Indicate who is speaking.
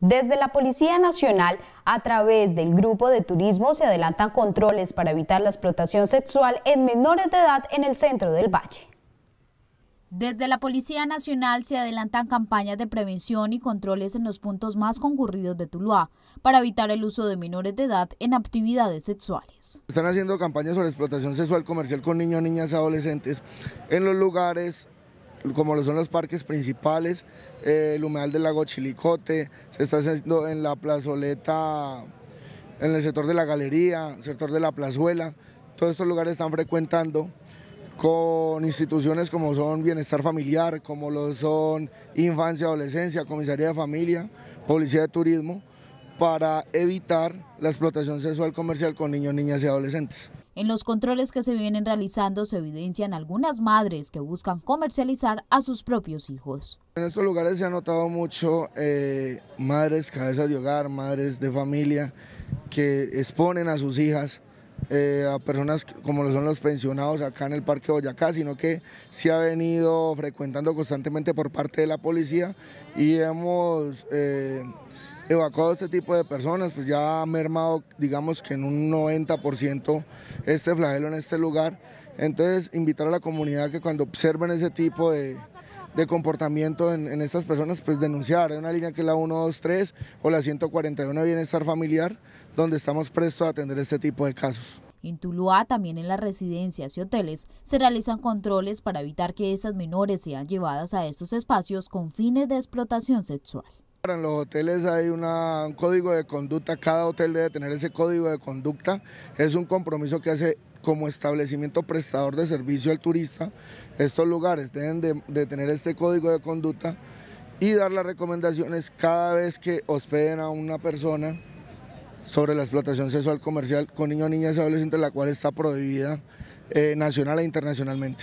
Speaker 1: Desde la Policía Nacional, a través del Grupo de Turismo, se adelantan controles para evitar la explotación sexual en menores de edad en el centro del valle. Desde la Policía Nacional se adelantan campañas de prevención y controles en los puntos más concurridos de Tuluá para evitar el uso de menores de edad en actividades
Speaker 2: sexuales. Están haciendo campañas sobre explotación sexual comercial con niños, niñas, y adolescentes en los lugares como lo son los parques principales, eh, el humedal del lago Chilicote, se está haciendo en la plazoleta, en el sector de la galería, sector de la plazuela, todos estos lugares están frecuentando con instituciones como son Bienestar Familiar, como lo son Infancia, y Adolescencia, Comisaría de Familia, Policía de Turismo, para evitar la explotación sexual comercial con niños, niñas y adolescentes.
Speaker 1: En los controles que se vienen realizando se evidencian algunas madres que buscan comercializar a sus propios hijos.
Speaker 2: En estos lugares se ha notado mucho eh, madres cabezas de hogar, madres de familia que exponen a sus hijas eh, a personas como lo son los pensionados acá en el Parque Boyacá, sino que se ha venido frecuentando constantemente por parte de la policía y hemos eh, evacuado este tipo de personas, pues ya ha mermado, digamos que en un 90% este flagelo en este lugar. Entonces, invitar a la comunidad que cuando observen ese tipo de, comportamiento en, estas personas, pues denunciar. en una línea que es la 123 o la 141 de bienestar familiar, donde estamos prestos a atender este tipo de casos.
Speaker 1: En Tuluá, también en las residencias y hoteles, se realizan controles para evitar que estas menores sean llevadas a estos espacios con fines de explotación sexual.
Speaker 2: En los hoteles hay un código de conducta, cada hotel debe tener ese código de conducta, es un compromiso que hace como establecimiento prestador de servicio al turista, estos lugares deben de, tener este código de conducta y dar las recomendaciones cada vez que hospeden a una persona sobre la explotación sexual comercial con niños, niñas y adolescentes, la cual está prohibida eh, nacional e internacionalmente.